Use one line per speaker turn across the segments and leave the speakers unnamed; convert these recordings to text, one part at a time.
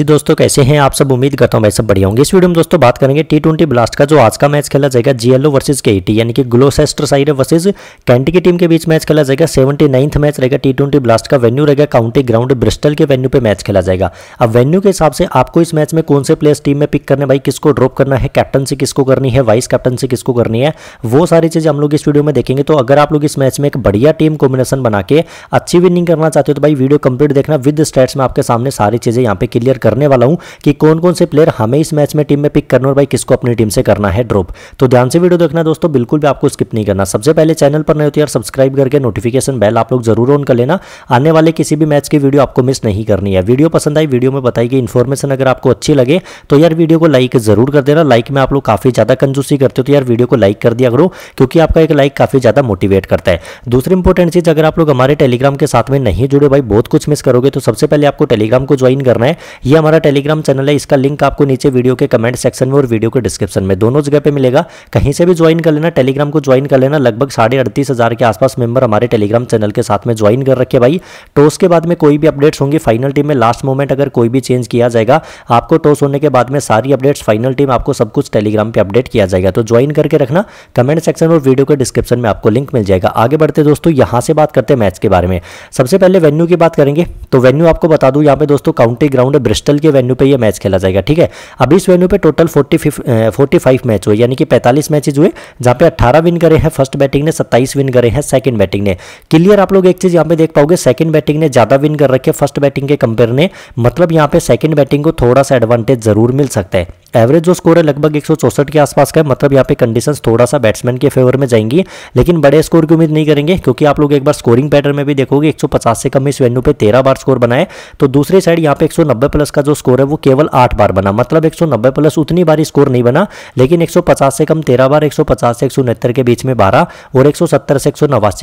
जी दोस्तों कैसे हैं आप सब उम्मीद करता हूं मैं सब बढ़िया होंगे इस वीडियो में दोस्तों बात करेंगे टी ट्वेंटी ब्लास्ट का जो आज का मैच खेला जाएगा जीएलओ वर्सेस टी यानी कि ग्लोसेस्टर साइड वर्सेस कैंटी की टीम के बीच मैच खेला जाएगा सेवेंटी नाइन्थ मैच रहेगा टी ट्वेंटी ब्लास्ट का वेन्यू रहेगा काउंटी ग्राउंड ब्रिस्टल के वेन्यू पर मैच खेला जाएगा अब वेन्यू के हिसाब से आपको इस मैच में कौन से प्लेयर्स टीम में पिक करने भाई किसको ड्रॉप करना है कैप्टनसी किसको करनी है वाइस कैप्टनसी किसको करनी है वो सारी चीजें हम लोग इस वीडियो में देखेंगे तो अगर आप लोग इस मैच में एक बढ़िया टीम कॉम्बिनेशन बना के अच्छी विनिंग करना चाहते हो तो भाई वीडियो कंप्लीट देखना विद स्टेट्स में आपके सामने सारी चीज़ें यहाँ पे क्लियर करने वाला हूं कि कौन कौन से प्लेयर हमें इस मैच में टीम में पिक करना और भाई किसको अपनी टीम से करना है ड्रॉप तो ध्यान से वीडियो देखना दोस्तों बिल्कुल भी आपको स्किप नहीं करना सबसे पहले चैनल पर नहीं होती तो यार सब्सक्राइब करके नोटिफिकेशन बेल आप लोग जरूर ऑन कर लेना आने वाले किसी भी मैच की वीडियो आपको मिस नहीं करनी है वीडियो पसंद आई वीडियो में बताई गई इन्फॉर्मेशन अगर आपको अच्छी लगे तो यार वीडियो को लाइक जरूर कर देना लाइक में आप लोग काफी ज्यादा कंजूसी करते हो तो यार वीडियो को लाइक कर दिया करो क्योंकि आपका एक लाइक काफी ज्यादा मोटिवेट करता है दूसरी इंपॉर्टेंट चीज अगर आप लोग हमारे टेलीग्राम के साथ में नहीं जुड़े भाई बहुत कुछ मिस करोगे तो सबसे पहले आपको टेलीग्राम को ज्वाइन करना है ये ये हमारा टेलीग्राम चैनल है इसका लिंक आपको नीचे वीडियो के कमेंट सेक्शन में और वीडियो के डिस्क्रिप्शन में दोनों जगह पे मिलेगा कहीं से भी ज्वाइन कर लेना टेलीग्राम को ज्वाइन कर लेना लगभग साढ़े अड़तीस हज़ार के आसपास मेंबर हमारे टेलीग्राम चैनल के साथ में ज्वाइन कर रखे भाई टॉस के बाद में कोई भी अपडेट्स होंगे फाइनल टीम में लास्ट मोमेंट अगर कोई भी चेंज किया जाएगा आपको टॉस होने के बाद में सारी अपडेट्स फाइनल टीम आपको सब कुछ टेलीग्राम पर अपडेट किया जाएगा तो ज्वाइन करके रखना कमेंट सेक्शन और वीडियो के डिस्क्रिप्शन में आपको लिंक मिल जाएगा आगे बढ़ते दोस्तों यहाँ से बात करते हैं मैच के बारे में सबसे पहले वेन्यू की बात करेंगे तो वेन्यू आपको बता दूँ यहाँ पे दोस्तों काउंटी ग्राउंड ब्रिस्टल क्रिस्टल के वेन्यू पे ये मैच खेला जाएगा ठीक है अब इस वेन्यू पे total forty forty five match हुए यानी कि पैंतालीस मैचेज हुए जहाँ पे अट्ठारह विन करे हैं फर्स्ट बैटिंग ने सत्ताईस विन करे हैं सेकंड बैटिंग ने क्लियर आप लोग एक चीज यहाँ पे देख पाओगे सेकंड बैटिंग ने ज्यादा विन कर रखे फर्स्ट बैटिंग के कंपेयर ने मतलब यहाँ पे सेकंड बैटिंग को थोड़ा सा एडवांटेज जरूर मिल सकता है एवरेज जो स्कोर है लगभग एक के आसपास का है मतलब यहाँ पे कंडीशन थोड़ा सा बैट्समैन के फेवर में जाएंगी लेकिन बड़े स्कोर की उम्मीद नहीं करेंगे क्योंकि आप लोग एक बार स्कोरिंग पैटर्न में भी देखोगे 150 से कम इस वेन्यू पे 13 बार स्कोर बनाए तो दूसरी साइड यहाँ पे 190 प्लस का जो स्कोर है वो केवल आठ बार बना मतलब एक प्लस उतनी बार स्कोर नहीं बना लेकिन एक से कम तेरह बार एक से एक के बीच में बारह और एक से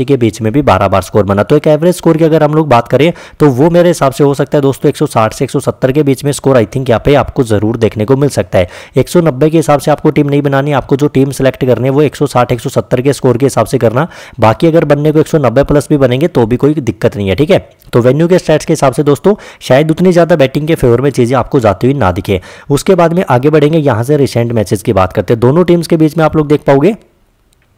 एक के बीच में भी बारह बार स्कोर बना तो एक एवरेज स्कोर की अगर हम लोग बात करें तो वो मेरे हिसाब से हो सकता है दोस्तों एक से एक के बीच में स्कोर आई थिंक यहाँ पे आपको जरूर देखने को मिल सकता है सकता है एक के हिसाब से आपको टीम नहीं बनानी आपको जो टीम सेलेक्ट करनी है वो एक सौ के स्कोर के हिसाब से करना बाकी अगर बनने को एक प्लस भी बनेंगे तो भी कोई दिक्कत नहीं है ठीक है तो वेन्यू के स्टैट्स के हिसाब से दोस्तों शायद उतनी ज़्यादा बैटिंग के फेवर में चीज़ें आपको जाती हुई ना दिखे उसके बाद में आगे बढ़ेंगे यहां से रिसेंट मैचेस की बात करते हैं दोनों टीम्स के बीच में आप लोग देख पाओगे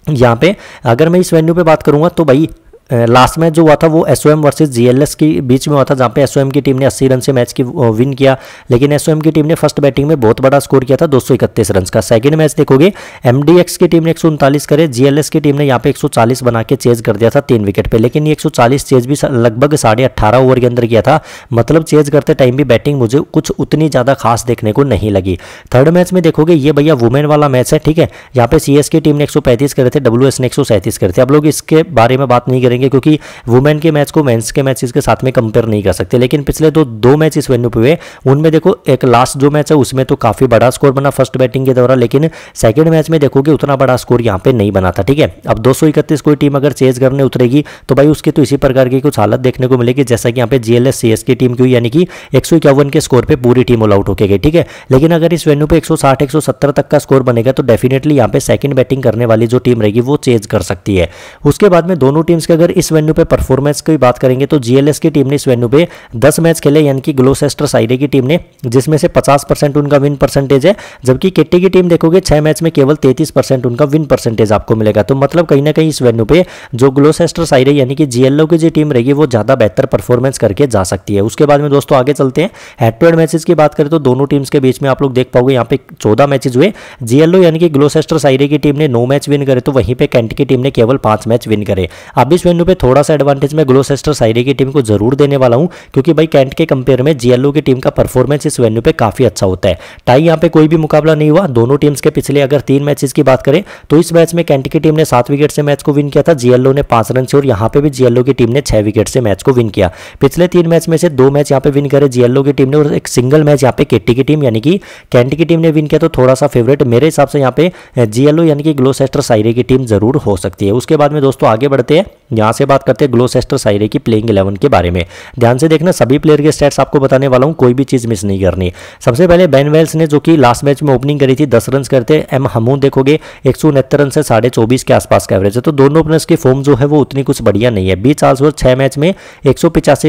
यहाँ पे अगर मैं इस वेन्यू पे बात करूंगा तो भाई लास्ट मैच जो हुआ था वो एस एल जीएलएस के बीच में हुआ था जहाँ पे एस की टीम ने अस्सी रन से मैच की विन किया लेकिन एस की टीम ने फर्स्ट बैटिंग में बहुत बड़ा स्कोर किया था दो सौ इकतीस रन का सेकंड मैच देखोगे एम की टीम ने एक सौ उनतालीस करे जीएलएस की टीम ने यहाँ पे चालीस बना के चेज कर दिया था तीन विकेट पर लेकिन ये चालीस चेज भी लगभग साढ़े अट्ठारह ओवर के अंदर किया था मतलब चेज करते टाइम भी बैटिंग मुझे कुछ उतनी ज़्यादा खास देखने को नहीं लगी थर्ड मैच में देखोगे ये भैया वुमेन वाला मैच है ठीक है यहाँ पे सी की टीम ने एक सौ पैंतीस करे थे डब्ल्यू ने एक सौ करे थे अब लोग इसके बारे में बात नहीं करें करेंगे क्योंकि वुमेन के मैच को मेन्स के मैच के साथ में कंपेयर नहीं कर सकते लेकिन पिछले दो दो मैच इस वेन्यू पे हुए उनमें देखो एक लास्ट जो मैच है उसमें तो काफ़ी बड़ा स्कोर बना फर्स्ट बैटिंग के दौरान लेकिन सेकेंड मैच में देखोगे उतना बड़ा स्कोर यहाँ पे नहीं बना था ठीक है अब दो कोई टीम अगर चेज करने उतरेगी तो भाई उसके तो इसी प्रकार की कुछ हालत देखने को मिलेगी जैसा कि यहाँ पे जीएलएस सीएस की टीम की यानी कि एक के स्कोर पर पूरी टीम ऑल आउट होके गई ठीक है लेकिन अगर इस वेन्यू पर एक सौ तक का स्कोर बनेगा तो डेफिनेटली यहाँ पे सेकंड बैटिंग करने वाली जो टीम रहेगी वो चेज कर सकती है उसके बाद में दोनों टीम्स के अगर अगर इस वेन्यू पे परफॉर्मेंस की बात करेंगे तो जीएलएस की टीम ने इस वेन्यू पे 10 मैच खेले यानी कि ग्लोसेस्टर साइडे की टीम ने जिसमें से 50 परसेंट उनका विन परसेंटेज है जबकि किट्टी की टीम देखोगे छह मैच में केवल 33 परसेंट उनका विन परसेंटेज आपको मिलेगा तो मतलब कहीं ना कहीं इस वेन्यू पे जो ग्लोसेस्टर साइडे यानी कि जीएलओ की जो टीम रहेगी वो ज़्यादा बेहतर परफॉर्मेंस करके जा सकती है उसके बाद में दोस्तों आगे चलते हैं हेड टू हेड मैचेज की बात करें तो दोनों टीम्स के बीच में आप लोग देख पाओगे यहाँ पे चौदह मैचेज हुए जीएलओ यानी कि ग्लोसेस्टर साइडे की टीम ने नौ मैच विन करे तो वहीं पर कैंट की टीम ने केवल पांच मैच विन करे अब इस वेन्यू पे थोड़ा सा एडवांटेज मैं ग्लोसेस्टर साइडे की टीम को जरूर देने वाला हूँ क्योंकि भाई कैंट के कंपेयर में जीएलओ की टीम का परफॉर्मेंस इस वेन्यू पे काफी अच्छा होता है टाई यहाँ पे कोई भी मुकाबला नहीं हुआ दोनों टीम्स के पिछले अगर तीन मैचेस की बात करें तो इस मैच में कैंट की टीम ने सात विकेट से मैच को विन किया था जीएलओ ने पांच रन से और यहाँ पे भी जीएलओ की टीम ने छह विकेट से मैच को विन किया पिछले तीन मैच में से दो मैच यहाँ पे विन करे जीएलओ की टीम ने और एक सिंगल मैच यहाँ पे केटी की टीम यानी कि कैंट की टीम ने विन किया तो थोड़ा सा फेवरेट मेरे हिसाब से यहाँ पे जीएलओ यानी कि ग्लोसेस्टर साइरे की टीम जरूर हो सकती है उसके बाद में दोस्तों आगे बढ़ते हैं यहाँ से बात करते हैं ग्लोसेस्टर साइरे की प्लेइंग इलेवन के बारे में ध्यान से देखना सभी प्लेयर के स्टेट्स आपको बताने वाला हूँ कोई भी चीज़ मिस नहीं करनी सबसे पहले बेन वेल्स ने जो कि लास्ट मैच में ओपनिंग करी थी दस रन करते एम हमू देखोगे एक रन से साढ़े के आसपास का एवरेज है तो दोनों ओपनर्स की फॉर्म जो है वो उतनी कुछ बढ़िया नहीं है बीच चार्ल्सवर्थ छह मैच में एक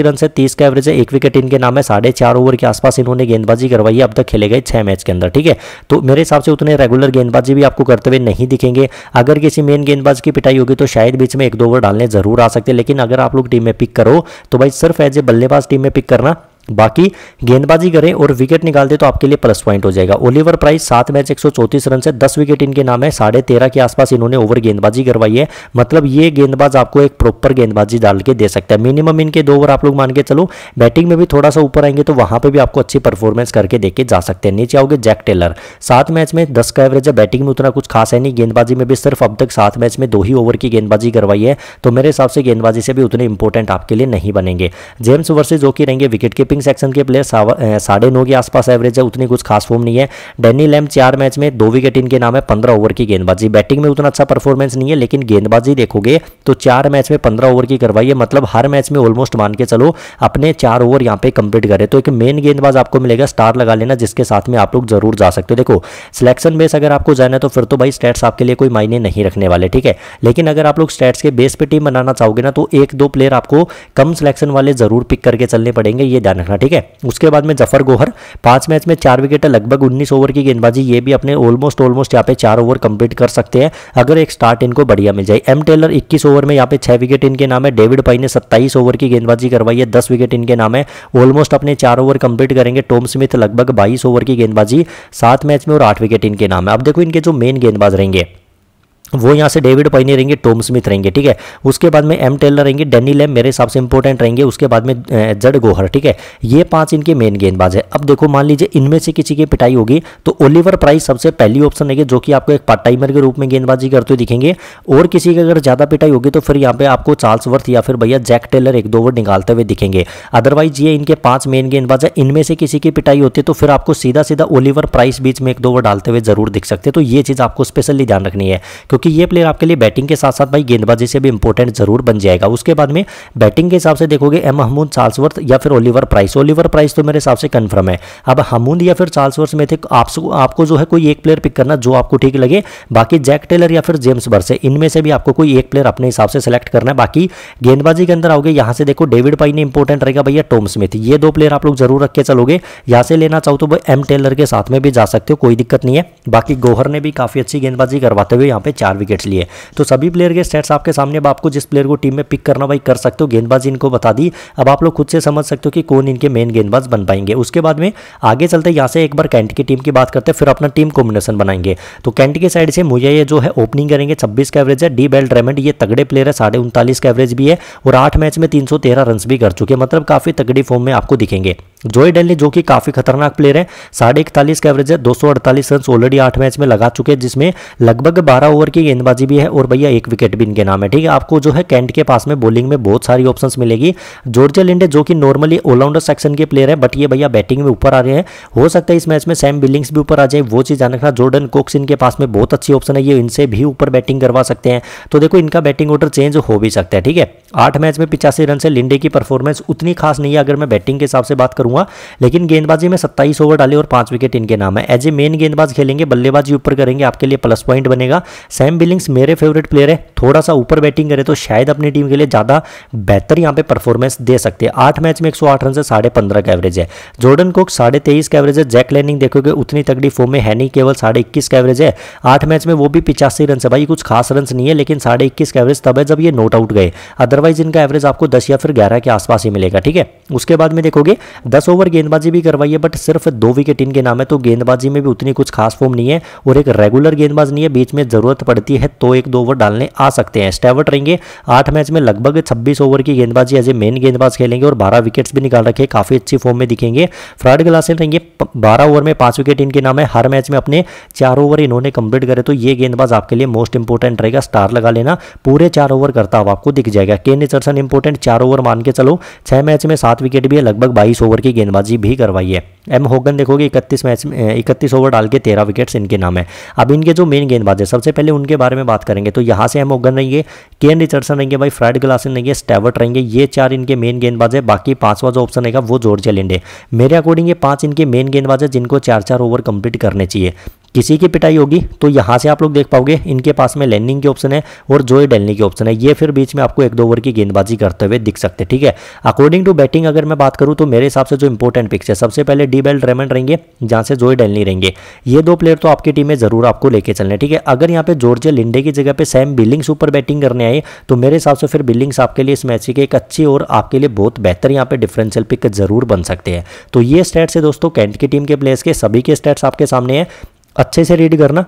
रन से तीस का एवरेज है एक विकेट इनके नाम है साढ़े ओवर के आसपास इन्होंने गेंदबाजी करवाई अब तक खेले गए छह मैच के अंदर ठीक है तो मेरे हिसाब से उतने रेगुलर गेंदबाजी भी आपको करते हुए नहीं दिखेंगे अगर किसी मेन गेंदबाज की पिटाई होगी तो शायद बीच में एक दो ओवर डालने जरूर जरूर आ सकते हैं लेकिन अगर आप लोग टीम में पिक करो तो भाई सिर्फ एज ए बल्लेबाज टीम में पिक करना बाकी गेंदबाजी करें और विकेट निकाल दे तो आपके लिए प्लस पॉइंट हो जाएगा ओलिवर प्राइस सात मैच एक रन से दस विकेट इनके नाम है साढ़े तेरह के आसपास इन्होंने ओवर गेंदबाजी करवाई है मतलब ये गेंदबाज आपको एक प्रॉपर गेंदबाजी डाल के दे सकता है मिनिमम इनके दो ओवर आप लोग मान के चलो बैटिंग में भी थोड़ा सा ऊपर आएंगे तो वहां पर भी आपको अच्छी परफॉर्मेंस करके देखे जा सकते हैं नीचे आओगे जैक टेलर सात मैच में दस का एवरेज है बैटिंग में उतना कुछ खास है नहीं गेंदबाजी में भी सिर्फ अब तक सात मैच में दो ही ओवर की गेंदबाजी करवाई है तो मेरे हिसाब से गेंदबाजी से भी उतने इंपॉर्टेंट आपके लिए नहीं बनेंगे जेम्स वर्सेज जो कि रहेंगे विकेट कीपिंग सेक्शन के प्लेयर साढ़े नौ के आसपास एवरेज है उतनी कुछ खास फॉर्म नहीं है डेनी लैम चार मैच में दो विकेट इनके नाम है पंद्रह ओवर की गेंदबाजी बैटिंग में उतना अच्छा परफॉर्मेंस नहीं है लेकिन गेंदबाजी देखोगे तो चार मैच में पंद्रह ओवर की करवाई है मतलब हर मैच में ऑलमोस्ट मान के चलो अपने चार ओवर यहाँ पे कंप्लीट करे तो एक मेन गेंदबाज आपको मिलेगा स्टार लगा लेना जिसके साथ में आप लोग जरूर जा सकते हो देखो सिलेक्शन बेस अगर आपको जाना है तो फिर तो भाई स्टेट्स आपके लिए कोई मायने नहीं रखने वाले ठीक है लेकिन अगर आप लोग स्टेट्स के बेस पे टीम बनाना चाहोगे ना तो एक दो प्लेयर आपको कम सिलेक्शन वाले जरूर पिक करके चलने पड़ेंगे ये ध्यान रखना ठीक है उसके बाद में जफर गोहर पांच मैच में चार विकेट लगभग उन्नीस ओवर की गेंदबाजी ये भी अपने ऑलमोस्ट ऑलमोस्ट यहाँ पे चार ओवर कंप्लीट कर सकते हैं अगर एक स्टार्ट इनको बढ़िया मिल जाए एम टेलर इक्कीस ओवर में यहाँ पे छह विकेट इनके नाम है डेविड पाई ने सत्ताईस ओवर की गेंदबाजी करवाई है दस विकेट इनके नाम है ऑलमोस्ट अपने चार ओवर कंप्लीट करेंगे टॉम स्मिथ लगभग बाईस ओवर की गेंदबाजी सात मैच में और आठ विकेट इनके नाम है अब देखो इनके जो मेन गेंदबाज रहेंगे वो यहाँ से डेविड पाइनी रहेंगे टोम स्मिथ रहेंगे ठीक है उसके बाद में एम टेलर रहेंगे डेनी लैम मेरे हिसाब से इंपॉर्टेंट रहेंगे उसके बाद में जड गोहर ठीक है ये पांच इनके मेन गेंदबाज है अब देखो मान लीजिए इनमें से किसी की पिटाई होगी तो ओलिवर प्राइस सबसे पहली ऑप्शन रहेगी जो कि आपको एक पार्ट टाइमर के रूप में गेंदबाजी करते हुए दिखेंगे और किसी की अगर ज़्यादा पिटाई होगी तो फिर यहाँ पे आपको चार्ल्स वर्थ या फिर भैया जैक टेलर एक दो ओवर निकालते हुए दिखेंगे अदरवाइज ये इनके पांच मेन गेंदबाज है इनमें से किसी की पिटाई होती है तो फिर आपको सीधा सीधा ओलिवर प्राइस बीच में एक दो ओवर डालते हुए जरूर दिख सकते हैं तो ये चीज़ आपको स्पेशली ध्यान रखनी है क्योंकि ये प्लेयर आपके लिए बैटिंग के साथ साथ भाई गेंदबाजी से भी इंपॉर्टेंट जरूर बन जाएगा उसके बाद में बैटिंग के हिसाब से देखोगे एम महमूद चार्ल्सवर्थ या फिर ओलिवर प्राइस ओलिवर प्राइस तो मेरे हिसाब से कन्फर्म है अब हमूद या फिर चार्ल्सवर्थ में थे आपको जो है कोई एक प्लेयर पिक करना जो आपको ठीक लगे बाकी जैक टेलर या फिर जेम्स बर्से इनमें से भी आपको कोई एक प्लेयर अपने हिसाब से सेलेक्ट करना है बाकी गेंदबाजी के अंदर आओगे यहां से देखो डेविड पाई ने इंपॉर्टेंट रहेगा भैया टोम स्मिथ ये दो प्लेयर आप लोग जरूर रख के चलोगे यहां से लेना चाहो तो एम टेलर के साथ में भी जा सकते हो कोई दिक्कत नहीं है बाकी गोहर ने भी काफी अच्छी गेंदबाजी करवाते हुए यहां पर चार विकेट्स लिए तो सभी प्लेयर के स्टेट्स आपके सामने अब आपको जिस प्लेयर को टीम में पिक करना भाई कर सकते हो गेंदबाज इनको बता दी अब आप लोग खुद से समझ सकते हो कि कौन इनके मेन गेंदबाज बन पाएंगे उसके बाद में आगे चलते यहाँ से एक बार कैंट की टीम की बात करते हैं फिर अपना टीम कॉम्बिनेशन बनाएंगे तो कैंट के साइड से मुझे ये जो है ओपनिंग करेंगे छब्बीस का एवरेज है डी बेल्ट रेमेंट ये तगड़े प्लेयर है साढ़े का एवरेज भी है और आठ मैच में तीन रन भी कर चुके मतलब काफ़ी तगड़ी फॉर्म में आपको दिखेंगे जोई डेनली जो कि काफी खतरनाक प्लेयर है साढ़े इकतालीस का एवरेज है दो सौ अड़तालीस रन ऑलरेडी आठ मैच में लगा चुके हैं जिसमें लगभग बारह ओवर की गेंदबाजी भी है और भैया एक विकेट भी इनके नाम है ठीक है आपको जो है कैंट के पास में बॉलिंग में बहुत सारी ऑप्शन मिलेगी जॉर्जिया लिंडे जो कि नॉर्मली ऑलराउंडर सेक्शन के प्लेयर है बट ये भैया बैटिंग में ऊपर आ रहे हैं हो सकता है इस मैच में सैम बिलिंग्स भी ऊपर आ जाए वो चीज जाना जॉर्डन कोक्स इनके पास में बहुत अच्छी ऑप्शन है ये इनसे भी ऊपर बैटिंग करवा सकते हैं तो देखो इनका बैटिंग ऑर्डर चेंज हो भी सकता है ठीक है आठ मैच में पिचासी रन से लिंडे की परफॉर्मेंस उतनी खास नहीं है अगर मैं बैटिंग के हिसाब से बात करूंगा लेकिन गेंदबाजी में सत्ताईस ओवर डाले और पांच विकेट इनके नाम है एज ए मेन गेंदबाज खेलेंगे बल्लेबाजी ऊपर करेंगे आपके लिए प्लस पॉइंट बनेगा सैम बिलिंग्स मेरे फेवरेट प्लेयर है थोड़ा सा ऊपर बैटिंग करे तो शायद अपनी टीम के लिए ज़्यादा बेहतर यहां पर परफॉर्मेंस दे सकते हैं आठ मैच में एक रन से साढ़े पंद्रह का एवरेज है जोर्डन कोक साढ़े तेईस का एवरेज है जैक लैनिंग देखोगे उतनी तगड़ी फॉर्म में है नहीं केवल साढ़े इक्कीस का एवरेज है आठ मैच में वो भी पिचासी रन है भाई कुछ खास रन नहीं है लेकिन साढ़े इक्कीस का एवरेज तब है जब ये नोट आउट गए अदरवाइज इनका एवरेज आपको दस या फिर ग्यारह के आसपास ही मिलेगा ठीक है उसके बाद में देखोगे दस ओवर गेंदबाजी भी करवाई है बट सिर्फ दो विकेट इनके नाम है तो गेंदबाजी में भी उतनी कुछ खास फॉर्म नहीं है और एक रेगुलर गेंदबाज नहीं है बीच में जरूरत पड़ती है तो एक दो ओवर डालने आ सकते हैं स्टेवर्ट रहेंगे आठ मैच में लगभग छब्बीस ओवर की गेंदबाजी एज ए मेन गेंदबाज खेलेंगे और बारह विकेट्स भी निकाल रखे काफी अच्छी फॉर्म में दिखेंगे फ्राड ग्लासेन रहेंगे बारह ओवर में पांच विकेट इनके नाम है हर मैच में अपने चार ओवर इन्होंने कंप्लीट करे तो ये गेंदबाज आपके लिए मोस्ट इंपोर्टेंट रहेगा स्टार लगा लेना पूरे चार ओवर करता हुआ आपको दिख जाएगा केन रिचर्सन इंपोर्टेंट चार ओवर मान के चलो छह मैच में सात विकेट भी है लगभग बाईस ओवर की गेंदबाजी भी करवाई है एम होगन देखोगे इकतीस मैच में इकतीस ओवर डाल के तेरह विकेट्स इनके नाम है अब इनके जो मेन गेंदबाज है सबसे पहले उनके बारे में बात करेंगे तो यहाँ से एम होगन रहेंगे केन रिचर्डसन रहेंगे भाई फ्रेड ग्लासन रहेंगे स्टेवर्ट रहेंगे ये चार इनके मेन गेंदबाज है बाकी पांचवा जो ऑप्शन रहेगा वो जोर्जिया लिंडे मेरे अकॉर्डिंग ये पांच इनके मेन गेंदबाज है जिनको चार चार ओवर कंप्लीट करने चाहिए किसी की पिटाई होगी तो यहाँ से आप लोग देख पाओगे इनके पास में लैंडिंग के ऑप्शन है और जोई डेलनी के ऑप्शन है ये फिर बीच में आपको एक दो ओवर की गेंदबाजी करते हुए दिख सकते ठीक है अकॉर्डिंग टू बैटिंग अगर मैं बात करूँ तो मेरे हिसाब से जो इंपॉर्टेंट पिक्स है सबसे पहले डी बेल रेमंड रहेंगे जहाँ से जो डेलनी रहेंगे ये दो प्लेयर तो आपकी टीम में जरूर आपको लेके चलने ठीक है अगर यहाँ पे जॉर्जे लिंडे की जगह पर सैम बिलिंग्स ऊपर बैटिंग करने आए तो मेरे हिसाब से फिर बिलिंग्स आपके लिए इस मैच की एक अच्छी और आपके लिए बहुत बेहतर यहाँ पे डिफरेंशियल पिक जरूर बन सकते हैं तो ये स्टेट्स है दोस्तों कैंट की टीम के प्लेयर्स के सभी के स्टेट्स आपके सामने हैं अच्छे से रीड करना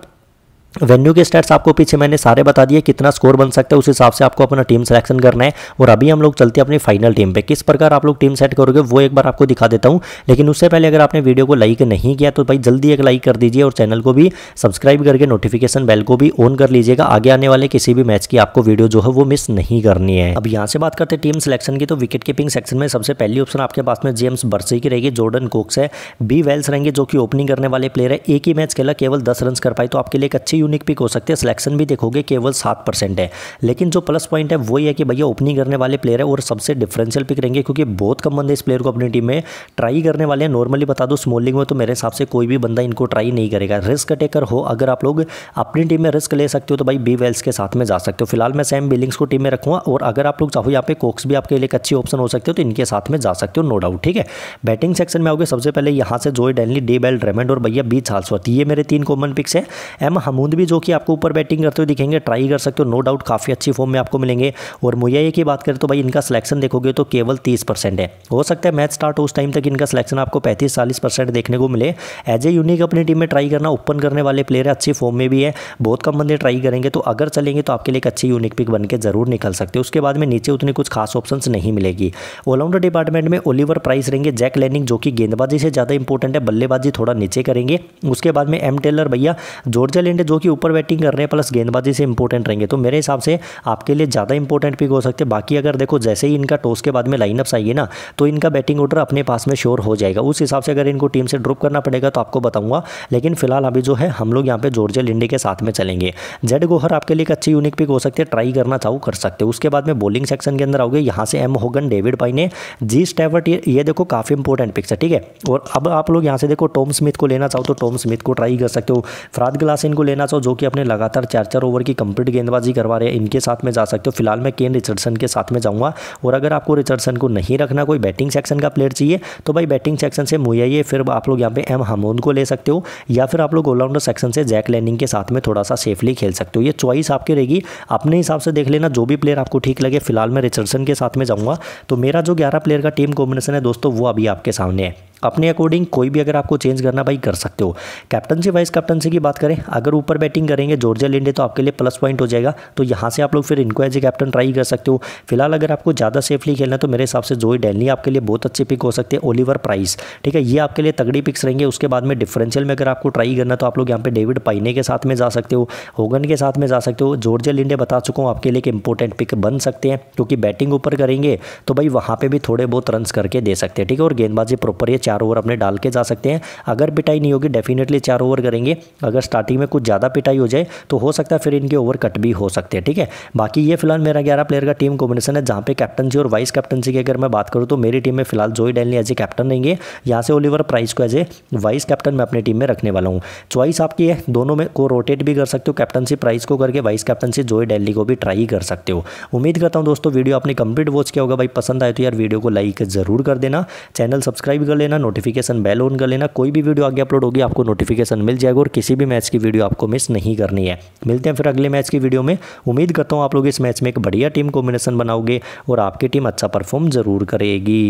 वेन्यू के स्टेट्स आपको पीछे मैंने सारे बता दिए कितना स्कोर बन सकता है उस हिसाब से आपको अपना टीम सिलेक्शन करना है और अभी हम लोग चलते हैं अपनी फाइनल टीम पे किस प्रकार आप लोग टीम सेट करोगे वो एक बार आपको दिखा देता हूँ लेकिन उससे पहले अगर आपने वीडियो को लाइक नहीं किया तो भाई जल्दी एक लाइक कर दीजिए और चैनल को भी सब्सक्राइब करके नोटिफिकेशन बेल को भी ऑन कर लीजिएगा आगे आने वाले किसी भी मैच की आपको वीडियो जो है वो मिस नहीं करनी है अब यहाँ से बात करते हैं टीम सिलेक्शन की तो विकेट कीपिंग सेक्शन में सबसे पहली ऑप्शन आपके पास में जेम्स बर्सी की रहेगी जॉर्डन कोक्स है बी वेल्स रहेंगे जो कि ओपनिंग करने वाले प्लेयर है एक ही मैच खेला केवल दस रन कर पाए तो आपके लिए एक अच्छी यूनिक पिक हो सकते हैं सिलेक्शन भी देखोगे केवल सात परसेंट है लेकिन जो प्लस पॉइंट है वो है कि भैया ओपनिंग करने वाले प्लेयर है और सबसे डिफरेंशियल पिक रहेंगे क्योंकि बहुत कम बंदे इस प्लेयर को अपनी टीम में ट्राई करने वाले हैं नॉर्मली बता दो स्मॉलिंग में तो मेरे हिसाब से कोई भी बंदा इनको ट्राई नहीं करेगा रिस्क टेकर हो अगर आप लोग अपनी टीम में रिस्क ले सकते हो तो भाई बी वेल्स के साथ में जा सकते हो फिलहाल मैं सैम बिलिंग्स को टीम में रखूँगा और अगर आप लोग चाहो यहाँ पे कोक्स भी आपके लिए अच्छी ऑप्शन हो सकते हो तो इनके साथ में जा सकते हो नो डाउट ठीक है बैटिंग सेक्शन में आओगे सबसे पहले यहाँ से जोई डेनली डी बेल ड्रेमेंड और भैया बी चार्ल्सवर्थ ये मेरे तीन कॉमन पिक्स हैं एम हमून बूंद भी जो कि आपको ऊपर बैटिंग करते हुए दिखेंगे ट्राई कर सकते हो नो डाउट काफ़ी अच्छी फॉर्म में आपको मिलेंगे और मुहैया की बात करें तो भाई इनका सिलेक्शन देखोगे तो केवल तीस परसेंट है हो सकता है मैच स्टार्ट उस टाइम तक इनका सिलेक्शन आपको पैंतीस चालीस परसेंट देखने को मिले एज ए यूनिक अपनी टीम में ट्राई करना ओपन करने वाले प्लेयर अच्छी फॉर्म में भी है बहुत कम बंदे ट्राई करेंगे तो अगर चलेंगे तो आपके लिए एक अच्छी यूनिक पिक बन के जरूर निकल सकते उसके बाद में नीचे उतनी कुछ खास ऑप्शन नहीं मिलेगी ऑलराउंडर डिपार्टमेंट में ओलिवर प्राइस रहेंगे जैक लेनिंग जो कि गेंदबाजी से ज़्यादा इंपॉर्टेंट है बल्लेबाजी थोड़ा नीचे करेंगे उसके बाद में एम टेलर भैया जॉर्जा लेंडे जो जो ऊपर बैटिंग कर रहे हैं प्लस गेंदबाजी से इंपॉर्टेंट रहेंगे तो मेरे हिसाब से आपके लिए ज़्यादा इंपॉर्टेंट पिक हो सकते हैं बाकी अगर देखो जैसे ही इनका टॉस के बाद में लाइनअप्स आइए ना तो इनका बैटिंग ऑर्डर अपने पास में श्योर हो जाएगा उस हिसाब से अगर इनको टीम से ड्रॉप करना पड़ेगा तो आपको बताऊंगा लेकिन फिलहाल अभी जो है हम लोग यहाँ पर जॉर्जिया लिंडे के साथ में चलेंगे जेड गोहर आपके लिए एक अच्छी यूनिक पिक हो सकती है ट्राई करना चाहूँ कर सकते उसके बाद में बॉलिंग सेक्शन के अंदर आओगे यहाँ से एम होगन डेविड पाइने जी स्टेवर्ट ये, देखो काफ़ी इंपॉर्टेंट पिक्स है ठीक है और अब आप लोग यहाँ से देखो टॉम स्मिथ को लेना चाहो तो टॉम स्मिथ को ट्राई कर सकते हो फ्राद ग्लासिन को लेना हो जो कि अपने लगातार चार चार ओवर की कंप्लीट गेंदबाजी करवा रहे हैं इनके साथ में जा सकते हो फिलहाल मैं केन रिचर्डसन के साथ में जाऊंगा और अगर आपको रिचर्डसन को नहीं रखना कोई बैटिंग सेक्शन का प्लेयर चाहिए तो भाई बैटिंग सेक्शन से मुहैया फिर आप लोग यहाँ पे एम हमोन को ले सकते हो या फिर आप लोग ऑलराउंडर सेक्शन से जैक लैंडिंग के साथ में थोड़ा सा सेफली खेल सकते हो ये चॉइस आपकी रहेगी अपने हिसाब से देख लेना जो भी प्लेयर आपको ठीक लगे फिलहाल मैं रिचर्डसन के साथ में जाऊँगा तो मेरा जो ग्यारह प्लेयर का टीम कॉम्बिनेशन है दोस्तों वो अभी आपके सामने है अपने अकॉर्डिंग कोई भी अगर आपको चेंज करना भाई कर सकते हो कैप्टनसी वाइस कैप्टनसी की बात करें अगर ऊपर बैटिंग करेंगे जॉर्जिया लिंडे तो आपके लिए प्लस पॉइंट हो जाएगा तो यहाँ से आप लोग फिर इनको एज ए कैप्टन ट्राई कर सकते हो फिलहाल अगर आपको ज़्यादा सेफली खेलना है तो मेरे हिसाब से जोई डेलनी आपके लिए बहुत अच्छे पिक हो सकते हैं ओलीवर प्राइस ठीक है ये आपके लिए तगड़ी पिक्स रहेंगे उसके बाद में डिफरेंशियल में अगर आपको ट्राई करना तो आप लोग यहाँ पर डेविड पाइने के साथ में जा सकते हो होगन के साथ में जा सकते हो जॉर्जिया लिंडे बता चुका हूँ आपके लिए एक इंपॉर्टेंट पिक बन सकते हैं क्योंकि बैटिंग ऊपर करेंगे तो भाई वहाँ पर भी थोड़े बहुत रन करके दे सकते हैं ठीक है और गेंदबाजी प्रॉपर ये चार ओवर अपने डाल के जा सकते हैं अगर पिटाई नहीं होगी डेफिनेटली चार ओवर करेंगे अगर स्टार्टिंग में कुछ ज़्यादा पिटाई हो जाए तो हो सकता है फिर इनके ओवर कट भी हो सकते हैं ठीक है बाकी ये फिलहाल मेरा ग्यारह प्लेयर का टीम कॉम्बिनेशन है जहाँ पे कैप्टनसी और वाइस कैप्टनसी की अगर मैं बात करूँ तो मेरी टीम में फिलहाल जोई डैनली एज ए कैप्टन रहेंगे यहाँ से ओलिवर प्राइस को एज ए वाइस कैप्टन मैं अपनी टीम में रखने वाला हूँ चॉइस आपकी है दोनों में को रोटेट भी कर सकते हो कैप्टनसी प्राइस को करके वाइस कैप्टनसी जोई डेली को भी ट्राई कर सकते हो उम्मीद करता हूँ दोस्तों वीडियो आपने कंप्लीट वॉच किया होगा भाई पसंद आए तो यार वीडियो को लाइक जरूर कर देना चैनल सब्सक्राइब कर लेना लेना नोटिफिकेशन बेल ऑन कर लेना कोई भी वीडियो आगे अपलोड होगी आपको नोटिफिकेशन मिल जाएगा और किसी भी मैच की वीडियो आपको मिस नहीं करनी है मिलते हैं फिर अगले मैच की वीडियो में उम्मीद करता हूँ आप लोग इस मैच में एक बढ़िया टीम कॉम्बिनेशन बनाओगे और आपकी टीम अच्छा परफॉर्म जरूर करेगी